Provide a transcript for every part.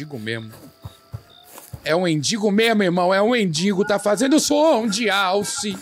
Mendigo mesmo. É um mendigo mesmo, irmão. É um mendigo. Tá fazendo som de alce.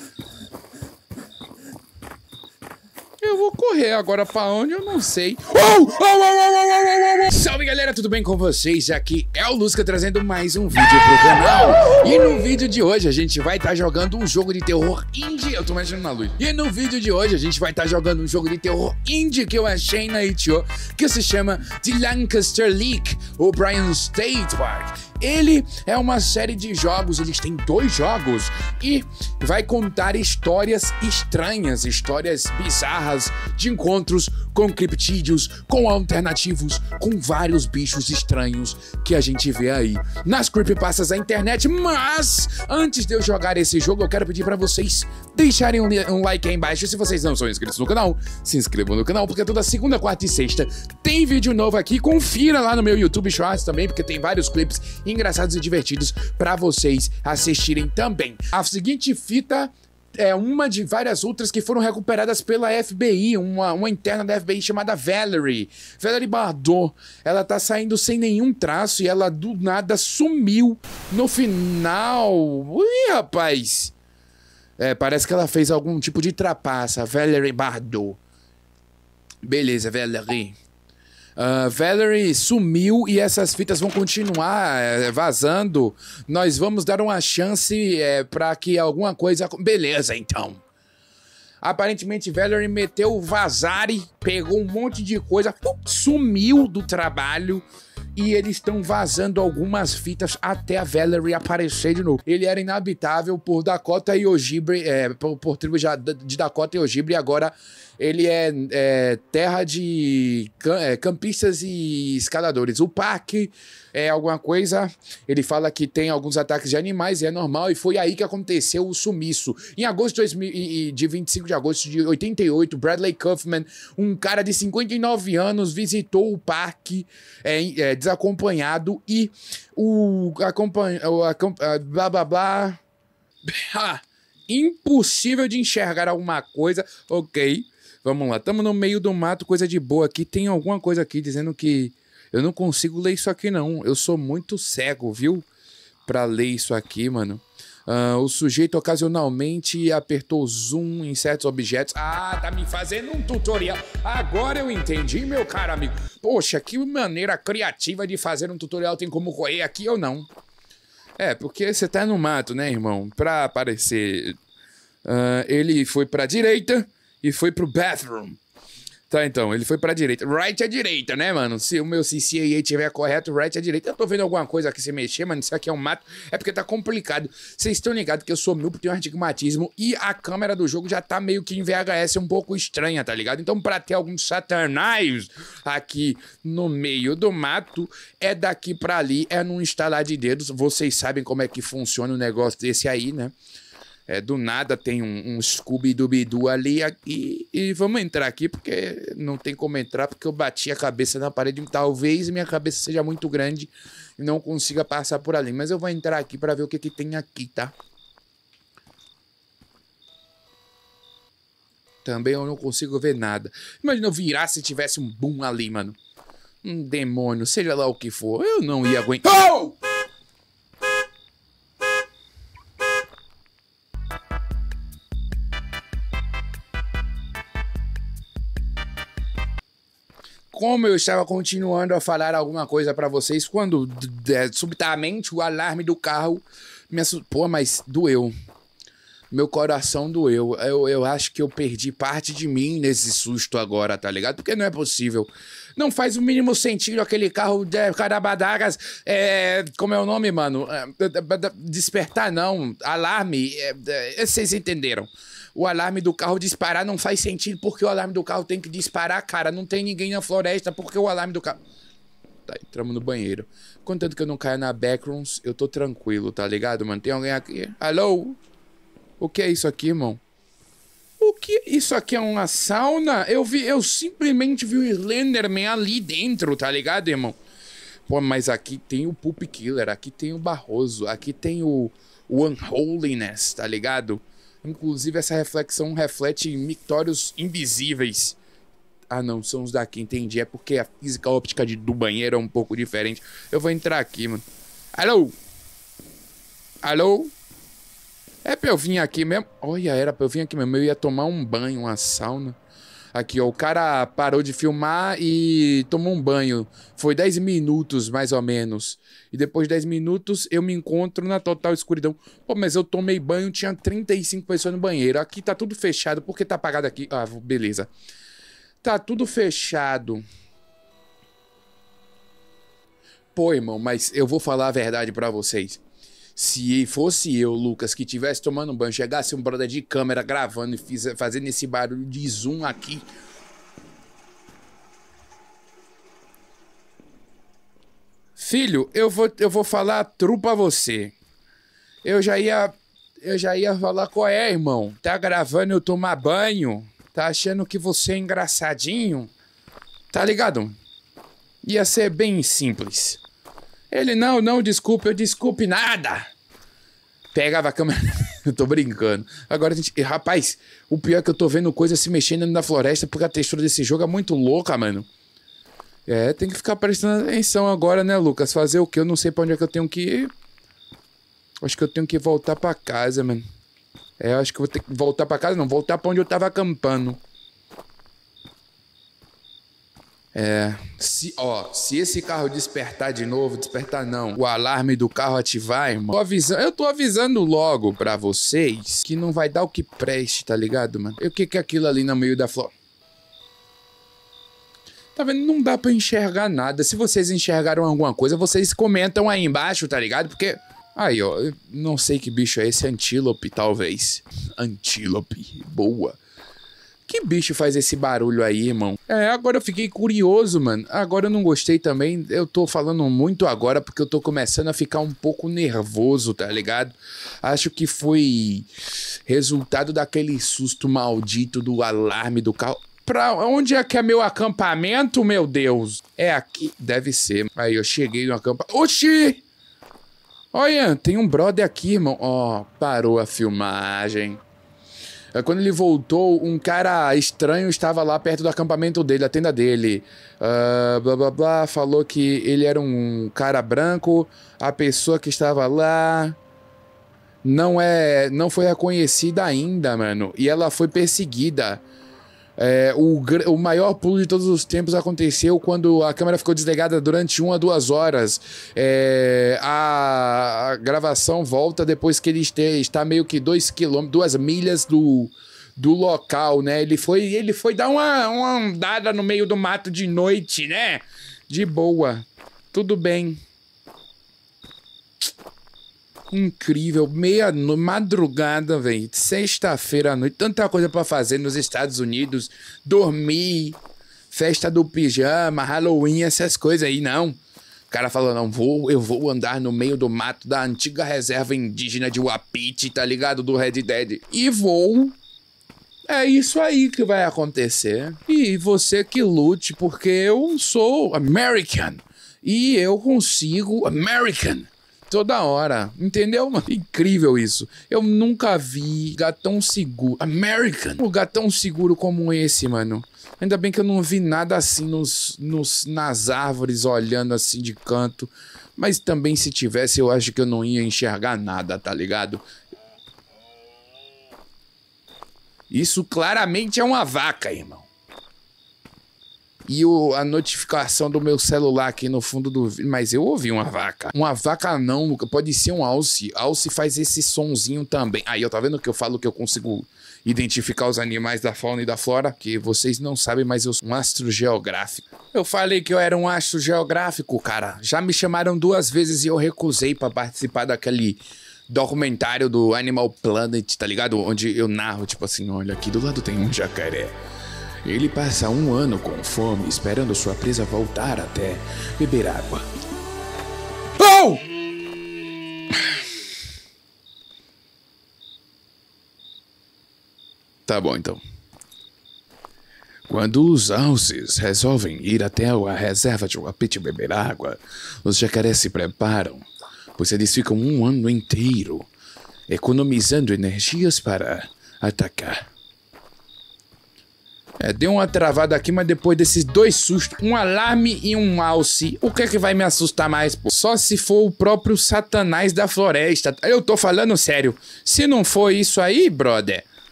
correr. Agora pra onde eu não sei. Oh! Oh, oh, Salve galera, tudo bem com vocês? Aqui é o Lusca trazendo mais um vídeo pro canal. E no vídeo de hoje a gente vai estar tá jogando um jogo de terror indie. Eu tô mexendo na luz. E no vídeo de hoje a gente vai estar tá jogando um jogo de terror indie que eu achei na itch.io que se chama The Lancaster Leak, ou Brian State Park. Ele é uma série de jogos, eles têm dois jogos e vai contar histórias estranhas, histórias bizarras de encontros com criptídeos, com alternativos, com vários bichos estranhos que a gente vê aí nas creepypastas da internet. Mas antes de eu jogar esse jogo, eu quero pedir para vocês deixarem um like aí embaixo. Se vocês não são inscritos no canal, se inscrevam no canal, porque toda segunda, quarta e sexta tem vídeo novo aqui. Confira lá no meu YouTube Shorts também, porque tem vários clipes engraçados e divertidos para vocês assistirem também. A seguinte fita é uma de várias outras que foram recuperadas pela FBI, uma, uma interna da FBI chamada Valerie. Valerie Bardot, ela tá saindo sem nenhum traço e ela do nada sumiu no final. Ui, rapaz! É, parece que ela fez algum tipo de trapaça, Valerie Bardot. Beleza, Valerie. Uh, Valerie sumiu e essas fitas vão continuar é, vazando. Nós vamos dar uma chance é, eh, para que alguma coisa. Beleza, então. Aparentemente, Valerie meteu o vazare, pegou um monte de coisa, sumiu do trabalho e eles estão vazando algumas fitas até a Valerie aparecer de novo. Ele era inabitável por Dakota e Ogibre, é, por, por tribo de Dakota e Ogibre, e agora ele é, é terra de é, campistas e escaladores. O parque é alguma coisa. Ele fala que tem alguns ataques de animais, e é normal, e foi aí que aconteceu o sumiço. Em agosto de 25 de agosto de 88, Bradley Kaufman, um cara de 59 anos, visitou o parque é, é, desacompanhado e o acompanha o acompanha, blá blá blá ah, impossível de enxergar alguma coisa. OK. Vamos lá. Estamos no meio do mato, coisa de boa aqui. Tem alguma coisa aqui dizendo que eu não consigo ler isso aqui não. Eu sou muito cego, viu? Para ler isso aqui, mano. Uh, o sujeito ocasionalmente apertou zoom em certos objetos. Ah, tá me fazendo um tutorial. Agora eu entendi, meu caro amigo. Poxa, que maneira criativa de fazer um tutorial. Tem como correr aqui ou não? É, porque você tá no mato, né, irmão? Pra aparecer. Uh, ele foi pra direita e foi pro bathroom. Tá, então, ele foi pra direita. Right é direita, né, mano? Se o meu CCAA tiver correto, right é direita. Eu tô vendo alguma coisa aqui se mexer, mano. Isso aqui é um mato. É porque tá complicado. Vocês estão ligados que eu sou míope, tenho astigmatismo e a câmera do jogo já tá meio que em VHS um pouco estranha, tá ligado? Então, pra ter alguns satanás aqui no meio do mato, é daqui pra ali, é num instalar de dedos. Vocês sabem como é que funciona o negócio desse aí, né? É, do nada tem um, um Scooby-Dooby-Doo ali e, e vamos entrar aqui porque não tem como entrar porque eu bati a cabeça na parede. Talvez minha cabeça seja muito grande e não consiga passar por ali. Mas eu vou entrar aqui para ver o que, que tem aqui, tá? Também eu não consigo ver nada. Imagina eu virar se tivesse um boom ali, mano. Um demônio, seja lá o que for. Eu não ia aguentar. Oh! como eu estava continuando a falar alguma coisa para vocês quando é, subitamente o alarme do carro me assustou. Pô, mas doeu. Meu coração doeu. Eu, eu acho que eu perdi parte de mim nesse susto agora, tá ligado? Porque não é possível. Não faz o mínimo sentido aquele carro de é, Carabadagas. É, como é o nome, mano? É, despertar, não. Alarme. É, é, vocês entenderam o alarme do carro disparar não faz sentido porque o alarme do carro tem que disparar, cara. Não tem ninguém na floresta porque o alarme do carro. Tá, entramos no banheiro. Contanto que eu não caia na backrooms, eu tô tranquilo, tá ligado, mano? Tem alguém aqui? Alô? O que é isso aqui, irmão? O que? É isso aqui é uma sauna? Eu vi, eu simplesmente vi o Slenderman ali dentro, tá ligado, irmão? Pô, mas aqui tem o Poop Killer, aqui tem o Barroso, aqui tem o, o Unholiness, tá ligado? Inclusive, essa reflexão reflete mictórios invisíveis. Ah, não, são os daqui, entendi. É porque a física óptica de, do banheiro é um pouco diferente. Eu vou entrar aqui, mano. Alô? Alô? É pra eu vir aqui mesmo? Olha, era pra eu vir aqui mesmo. Eu ia tomar um banho, uma sauna. Aqui, ó, o cara parou de filmar e tomou um banho. Foi 10 minutos, mais ou menos. E depois de 10 minutos, eu me encontro na total escuridão. Pô, mas eu tomei banho, tinha 35 pessoas no banheiro. Aqui tá tudo fechado, porque tá apagado aqui. Ah, beleza. Tá tudo fechado. Pô, irmão, mas eu vou falar a verdade para vocês. Se fosse eu, Lucas, que tivesse tomando banho, chegasse um brother de câmera gravando e fiz, fazendo esse barulho de zoom aqui. Filho, eu vou, eu vou falar tru pra você. Eu já ia. Eu já ia falar qual é, irmão. Tá gravando eu tomar banho? Tá achando que você é engraçadinho? Tá ligado? Ia ser bem simples. Ele, não, não, desculpe, eu desculpe nada. Pegava a câmera. eu tô brincando. Agora, a gente, rapaz, o pior é que eu tô vendo coisa se mexendo na floresta porque a textura desse jogo é muito louca, mano. É, tem que ficar prestando atenção agora, né, Lucas? Fazer o quê? Eu não sei pra onde é que eu tenho que ir. Acho que eu tenho que voltar pra casa, mano. É, acho que eu vou ter que voltar pra casa, não, voltar pra onde eu tava acampando. É, se, ó, se esse carro despertar de novo, despertar não, o alarme do carro ativar, irmão, tô avisando, eu tô avisando logo pra vocês que não vai dar o que preste, tá ligado, mano? E o que que é aquilo ali no meio da flor? Tá vendo? Não dá pra enxergar nada. Se vocês enxergaram alguma coisa, vocês comentam aí embaixo, tá ligado? Porque... Aí, ó, não sei que bicho é esse, antílope, talvez. Antílope, boa. Que bicho faz esse barulho aí, irmão? É, agora eu fiquei curioso, mano. Agora eu não gostei também. Eu tô falando muito agora porque eu tô começando a ficar um pouco nervoso, tá ligado? Acho que foi resultado daquele susto maldito do alarme do carro. Pra onde é que é meu acampamento, meu Deus? É aqui. Deve ser. Aí eu cheguei no acampamento. Oxi! Olha, tem um brother aqui, irmão. Ó, oh, parou a filmagem. É, quando ele voltou, um cara estranho estava lá perto do acampamento dele, da tenda dele. Uh, blá blá blá, falou que ele era um cara branco, a pessoa que estava lá não é, não foi reconhecida ainda, mano, e ela foi perseguida. É, o, o, maior pulo de todos os tempos aconteceu quando a câmera ficou desligada durante uma a duas horas. É, a, a, gravação volta depois que ele está meio que dois quilômetros, duas milhas do, do local, né? Ele foi, ele foi dar uma, uma andada no meio do mato de noite, né? De boa. Tudo bem incrível. Meia no, madrugada, velho. Sexta-feira à noite. Tanta coisa para fazer nos Estados Unidos. Dormir. Festa do pijama, Halloween, essas coisas aí, não. O cara falou: não, vou, eu vou andar no meio do mato da antiga reserva indígena de Wapiti, tá ligado? Do Red Dead. E vou. É isso aí que vai acontecer. E você que lute, porque eu sou American. E eu consigo American. Toda hora. Entendeu, mano? Incrível isso. Eu nunca vi lugar tão seguro. American. Um lugar tão seguro como esse, mano. Ainda bem que eu não vi nada assim nos, nos, nas árvores, olhando assim de canto. Mas também se tivesse, eu acho que eu não ia enxergar nada, tá ligado? Isso claramente é uma vaca, irmão e o, a notificação do meu celular aqui no fundo do. Mas eu ouvi uma vaca. Uma vaca não, Pode ser um alce. Alce faz esse sonzinho também. Aí, eu tá vendo que eu falo que eu consigo identificar os animais da fauna e da flora? Que vocês não sabem, mas eu sou um astro geográfico. Eu falei que eu era um astro geográfico, cara. Já me chamaram duas vezes e eu recusei para participar daquele documentário do Animal Planet, tá ligado? Onde eu narro, tipo assim, olha, aqui do lado tem um jacaré. Ele passa um ano com fome, esperando sua presa voltar até beber água. Oh! Tá bom então. Quando os alces resolvem ir até a reserva de Wapiti beber água, os jacarés se preparam, pois eles ficam um ano inteiro economizando energias para atacar. É, deu uma travada aqui, mas depois desses dois sustos, um alarme e um alce, o que é que vai me assustar mais, pô? Só se for o próprio Satanás da floresta. Eu tô falando sério. Se não for isso aí, brother,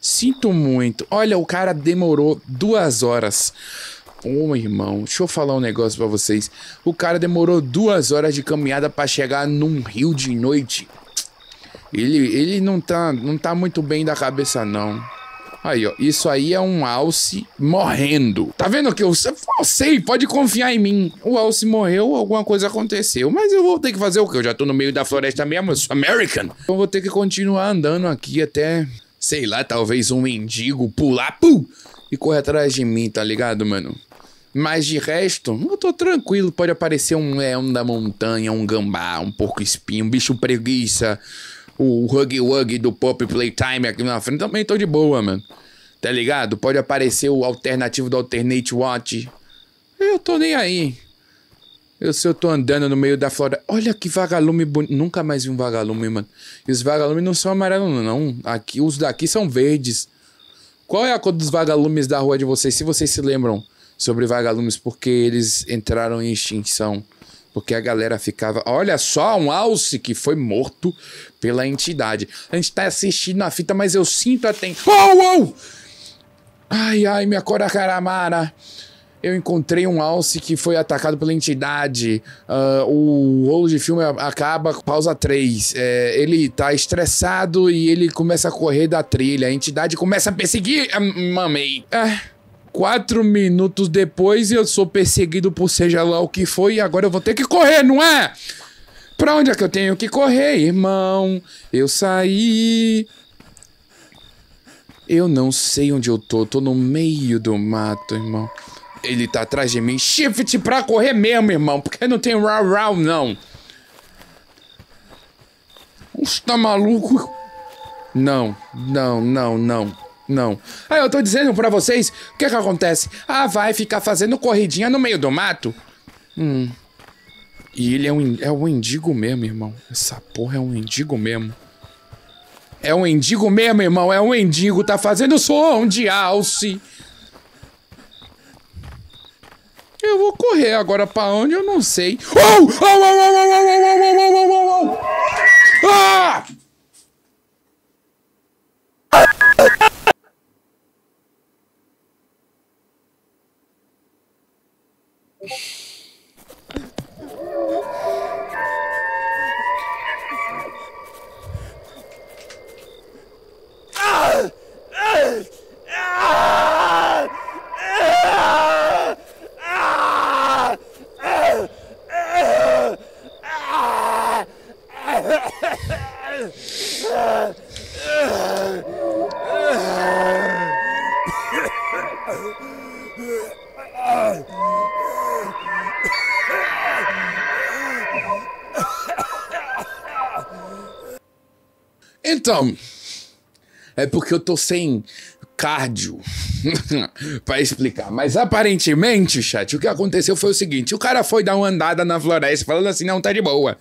sinto muito. Olha, o cara demorou duas horas. Ô, oh, irmão, deixa eu falar um negócio para vocês. O cara demorou duas horas de caminhada para chegar num rio de noite. Ele, ele não, tá, não tá muito bem da cabeça, não. Aí, ó. Isso aí é um Alce morrendo. Tá vendo que eu, eu sei, pode confiar em mim. O Alce morreu, alguma coisa aconteceu. Mas eu vou ter que fazer o quê? Eu já tô no meio da floresta mesmo, eu sou American. Eu vou ter que continuar andando aqui até, sei lá, talvez um mendigo pular, pum, e correr atrás de mim, tá ligado, mano? Mas de resto, eu tô tranquilo. Pode aparecer um leão da montanha, um gambá, um porco-espinho, um bicho preguiça, o Huggy Wuggy do Pop Playtime aqui na frente, também tô de boa, mano. Tá ligado? Pode aparecer o alternativo do Alternate Watch. Eu tô nem aí. Eu se eu tô andando no meio da floresta. Olha que vagalume bonito. Nunca mais vi um vagalume, mano. E os vagalumes não são amarelos, não. Aqui, os daqui são verdes. Qual é a cor dos vagalumes da rua de vocês? Se vocês se lembram sobre vagalumes, porque eles entraram em extinção. Porque a galera ficava, olha só, um alce que foi morto pela entidade. A gente tá assistindo na fita, mas eu sinto a tensão. Oh, oh! Ai, ai, minha cora caramara. Eu encontrei um alce que foi atacado pela entidade. Uh, o rolo de filme acaba, pausa 3. É, ele tá estressado e ele começa a correr da trilha. A entidade começa a perseguir. Mamei. Ah. Quatro minutos depois eu sou perseguido por seja lá o que foi e agora eu vou ter que correr, não é? Pra onde é que eu tenho que correr, irmão? Eu saí. Eu não sei onde eu tô, tô no meio do mato, irmão. Ele tá atrás de mim. Shift pra correr mesmo, irmão, porque não tem round round, não. Você tá maluco? Não, não, não, não. Não. Ah, eu tô dizendo para vocês, o que que acontece? Ah, vai ficar fazendo corridinha no meio do mato? Hum. E ele é um, é um indigo mesmo, irmão. Essa porra é um indigo mesmo. É um indigo mesmo, irmão. É um indigo. Tá fazendo som de alce. Eu vou correr agora pra onde? Eu não sei. Oh! Oh, oh, oh, oh, oh, oh, oh, oh, oh! Ah! Então, é porque eu tô sem cardio para explicar. Mas aparentemente, chat, o que aconteceu foi o seguinte: o cara foi dar uma andada na floresta, falando assim, não, tá de boa.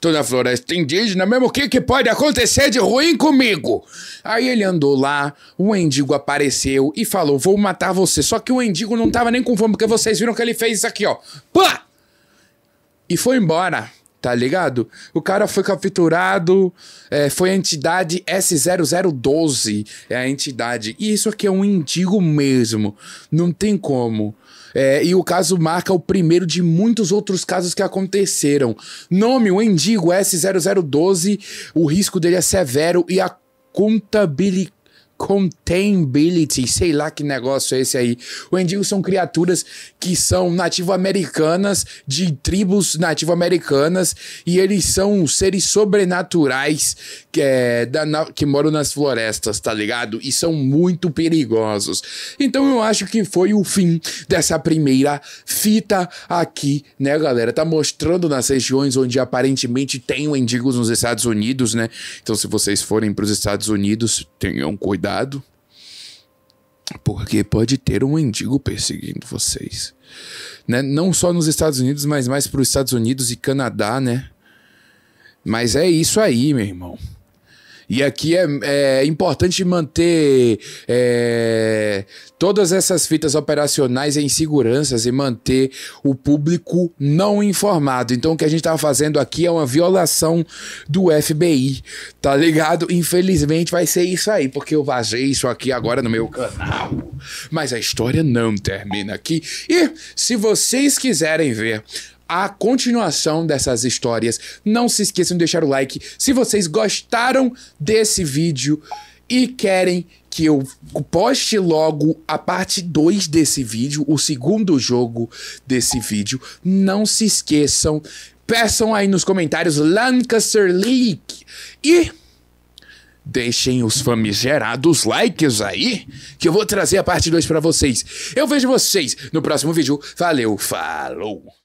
Tô na floresta indígena, mesmo o que, que pode acontecer de ruim comigo? Aí ele andou lá, o endigo apareceu e falou: vou matar você. Só que o endigo não tava nem com fome, porque vocês viram que ele fez isso aqui, ó. Pá! E foi embora tá ligado? O cara foi capturado, é, foi a entidade S0012, é a entidade. E isso aqui é um indigo mesmo, não tem como. É, e o caso marca o primeiro de muitos outros casos que aconteceram. Nome, o Indigo S0012, o risco dele é severo e a contabilidade Containability, sei lá que negócio é esse aí. Os Wendigos são criaturas que são nativo-americanas, de tribos nativo-americanas, e eles são seres sobrenaturais que, é, da, que moram nas florestas, tá ligado? E são muito perigosos. Então eu acho que foi o fim dessa primeira fita aqui, né, galera? Tá mostrando nas regiões onde aparentemente tem Wendigos nos Estados Unidos, né? Então se vocês forem para os Estados Unidos, tenham cuidado cuidado, porque pode ter um mendigo perseguindo vocês. Né? Não só nos Estados Unidos, mas mais para os Estados Unidos e Canadá, né? Mas é isso aí, meu irmão. E aqui é, é importante manter é, todas essas fitas operacionais em seguranças e manter o público não informado. Então, o que a gente está fazendo aqui é uma violação do FBI, tá ligado? Infelizmente vai ser isso aí, porque eu vazei isso aqui agora no meu canal. Mas a história não termina aqui. E se vocês quiserem ver a continuação dessas histórias. Não se esqueçam de deixar o like se vocês gostaram desse vídeo e querem que eu poste logo a parte 2 desse vídeo, o segundo jogo desse vídeo. Não se esqueçam, peçam aí nos comentários Lancaster League e deixem os famigerados likes aí, que eu vou trazer a parte 2 para vocês. Eu vejo vocês no próximo vídeo. Valeu, falou.